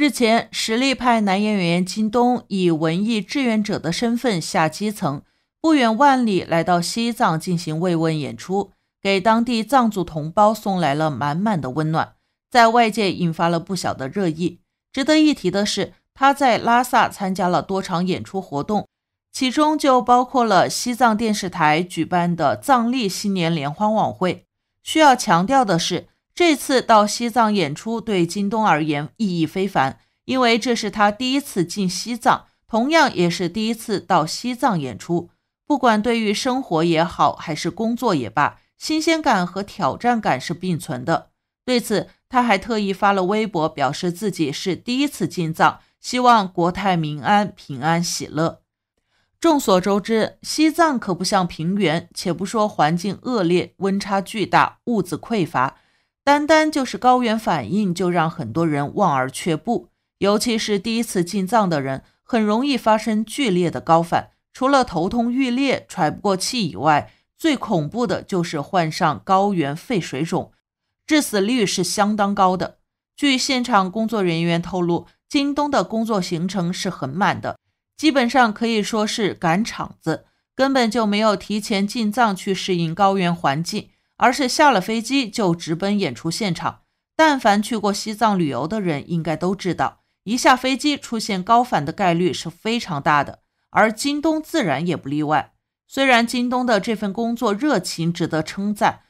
日前，实力派男演员金东以文艺志愿者的身份下基层，不远万里来到西藏进行慰问演出，给当地藏族同胞送来了满满的温暖，在外界引发了不小的热议。值得一提的是，他在拉萨参加了多场演出活动，其中就包括了西藏电视台举办的藏历新年联欢晚会。需要强调的是。这次到西藏演出对京东而言意义非凡，因为这是他第一次进西藏，同样也是第一次到西藏演出。不管对于生活也好，还是工作也罢，新鲜感和挑战感是并存的。对此，他还特意发了微博，表示自己是第一次进藏，希望国泰民安，平安喜乐。众所周知，西藏可不像平原，且不说环境恶劣、温差巨大、物资匮乏。单单就是高原反应，就让很多人望而却步，尤其是第一次进藏的人，很容易发生剧烈的高反。除了头痛欲裂、喘不过气以外，最恐怖的就是患上高原肺水肿，致死率是相当高的。据现场工作人员透露，京东的工作行程是很满的，基本上可以说是赶场子，根本就没有提前进藏去适应高原环境。而是下了飞机就直奔演出现场。但凡去过西藏旅游的人，应该都知道，一下飞机出现高反的概率是非常大的。而京东自然也不例外。虽然京东的这份工作热情值得称赞，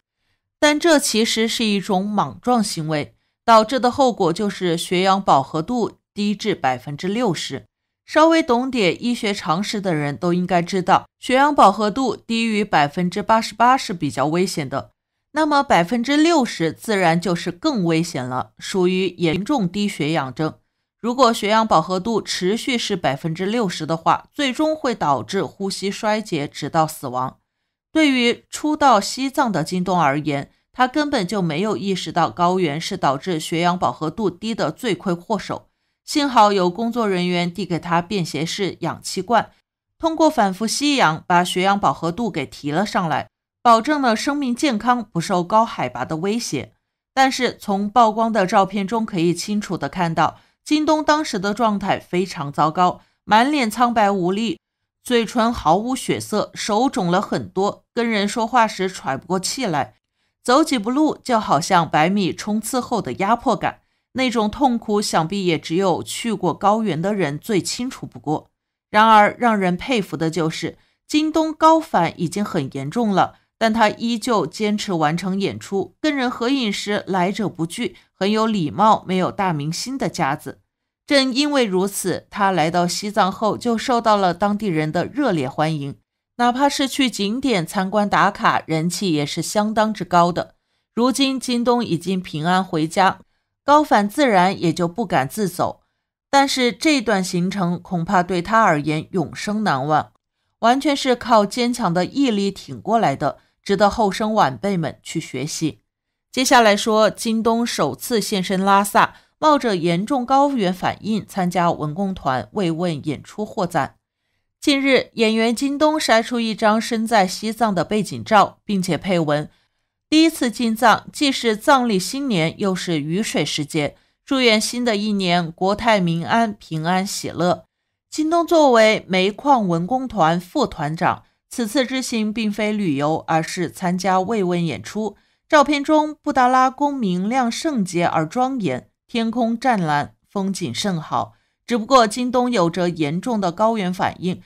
但这其实是一种莽撞行为，导致的后果就是血氧饱和度低至百分之六十。稍微懂点医学常识的人都应该知道，血氧饱和度低于百分之八十八是比较危险的。那么百分之六十自然就是更危险了，属于严重低血氧症。如果血氧饱和度持续是百分之六十的话，最终会导致呼吸衰竭，直到死亡。对于初到西藏的京东而言，他根本就没有意识到高原是导致血氧饱和度低的罪魁祸首。幸好有工作人员递给他便携式氧气罐，通过反复吸氧，把血氧饱和度给提了上来。保证了生命健康不受高海拔的威胁，但是从曝光的照片中可以清楚的看到，京东当时的状态非常糟糕，满脸苍白无力，嘴唇毫无血色，手肿了很多，跟人说话时喘不过气来，走几步路就好像百米冲刺后的压迫感，那种痛苦想必也只有去过高原的人最清楚不过。然而让人佩服的就是，京东高反已经很严重了。但他依旧坚持完成演出，跟人合影时来者不拒，很有礼貌，没有大明星的架子。正因为如此，他来到西藏后就受到了当地人的热烈欢迎，哪怕是去景点参观打卡，人气也是相当之高的。如今京东已经平安回家，高反自然也就不敢自走。但是这段行程恐怕对他而言永生难忘，完全是靠坚强的毅力挺过来的。值得后生晚辈们去学习。接下来说，京东首次现身拉萨，冒着严重高原反应参加文工团慰问演出获赞。近日，演员京东晒出一张身在西藏的背景照，并且配文：“第一次进藏，既是藏历新年，又是雨水时节。祝愿新的一年国泰民安，平安喜乐。”京东作为煤矿文工团副团长。此次之行并非旅游，而是参加慰问演出。照片中，布达拉宫明亮圣洁而庄严，天空湛蓝，风景甚好。只不过，京东有着严重的高原反应，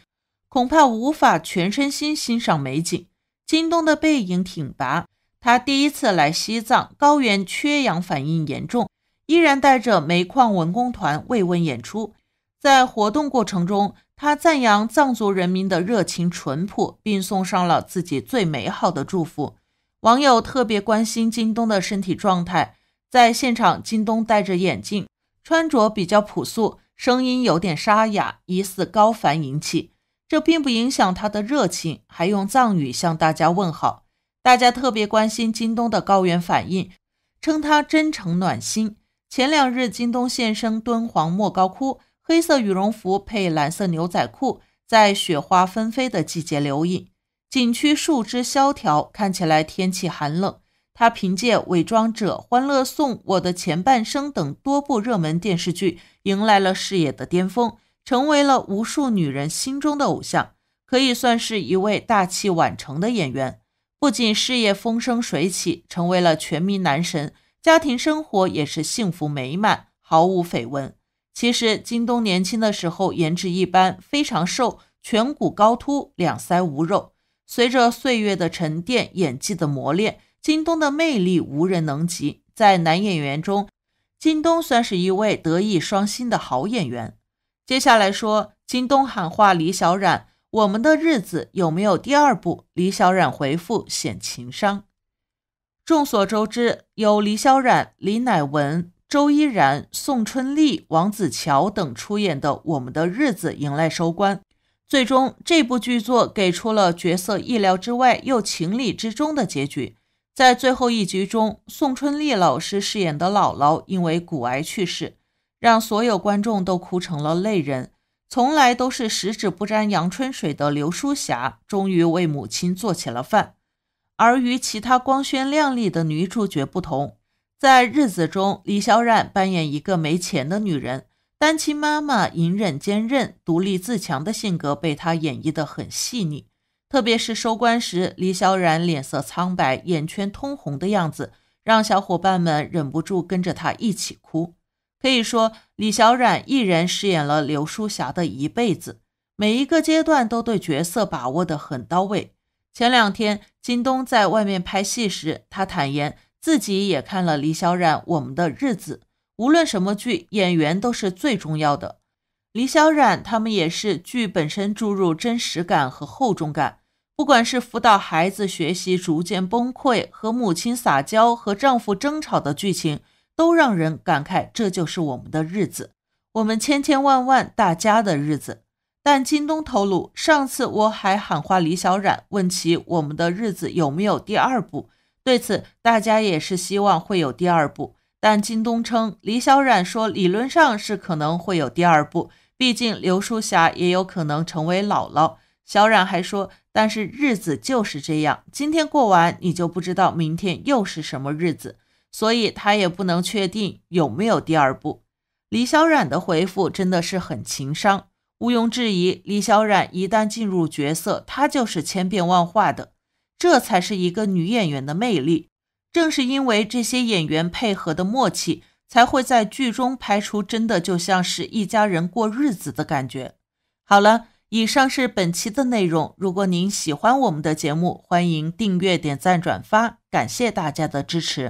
恐怕无法全身心欣赏美景。京东的背影挺拔，他第一次来西藏，高原缺氧反应严重，依然带着煤矿文工团慰问演出。在活动过程中。他赞扬藏族人民的热情淳朴，并送上了自己最美好的祝福。网友特别关心京东的身体状态，在现场，京东戴着眼镜，穿着比较朴素，声音有点沙哑，疑似高反引起。这并不影响他的热情，还用藏语向大家问好。大家特别关心京东的高原反应，称他真诚暖心。前两日，京东现身敦煌莫高窟。黑色羽绒服配蓝色牛仔裤，在雪花纷飞的季节留影。景区树枝萧条，看起来天气寒冷。他凭借《伪装者》《欢乐颂》《我的前半生》等多部热门电视剧，迎来了事业的巅峰，成为了无数女人心中的偶像，可以算是一位大器晚成的演员。不仅事业风生水起，成为了全民男神，家庭生活也是幸福美满，毫无绯闻。其实，京东年轻的时候颜值一般，非常瘦，颧骨高凸，两腮无肉。随着岁月的沉淀，演技的磨练，京东的魅力无人能及。在男演员中，京东算是一位德艺双馨的好演员。接下来说，京东喊话李小冉：“我们的日子有没有第二部？”李小冉回复显情商。众所周知，有李小冉、李乃文。周依然、宋春丽、王子乔等出演的《我们的日子》迎来收官。最终，这部剧作给出了角色意料之外又情理之中的结局。在最后一集中，宋春丽老师饰演的姥姥因为骨癌去世，让所有观众都哭成了泪人。从来都是十指不沾阳春水的刘淑霞，终于为母亲做起了饭。而与其他光鲜亮丽的女主角不同。在日子中，李小冉扮演一个没钱的女人，单亲妈妈，隐忍坚韧、独立自强的性格被她演绎得很细腻。特别是收官时，李小冉脸色苍白、眼圈通红的样子，让小伙伴们忍不住跟着她一起哭。可以说，李小冉一人饰演了刘淑霞的一辈子，每一个阶段都对角色把握得很到位。前两天，靳东在外面拍戏时，她坦言。自己也看了李小冉《我们的日子》，无论什么剧，演员都是最重要的。李小冉他们也是剧本身注入真实感和厚重感。不管是辅导孩子学习、逐渐崩溃、和母亲撒娇、和丈夫争吵的剧情，都让人感慨，这就是我们的日子，我们千千万万大家的日子。但京东透露，上次我还喊话李小冉，问起《我们的日子》有没有第二部。对此，大家也是希望会有第二部。但京东称，李小冉说，理论上是可能会有第二部，毕竟刘淑霞也有可能成为姥姥。小冉还说，但是日子就是这样，今天过完，你就不知道明天又是什么日子，所以她也不能确定有没有第二部。李小冉的回复真的是很情商，毋庸置疑，李小冉一旦进入角色，她就是千变万化的。这才是一个女演员的魅力。正是因为这些演员配合的默契，才会在剧中拍出真的就像是一家人过日子的感觉。好了，以上是本期的内容。如果您喜欢我们的节目，欢迎订阅、点赞、转发，感谢大家的支持。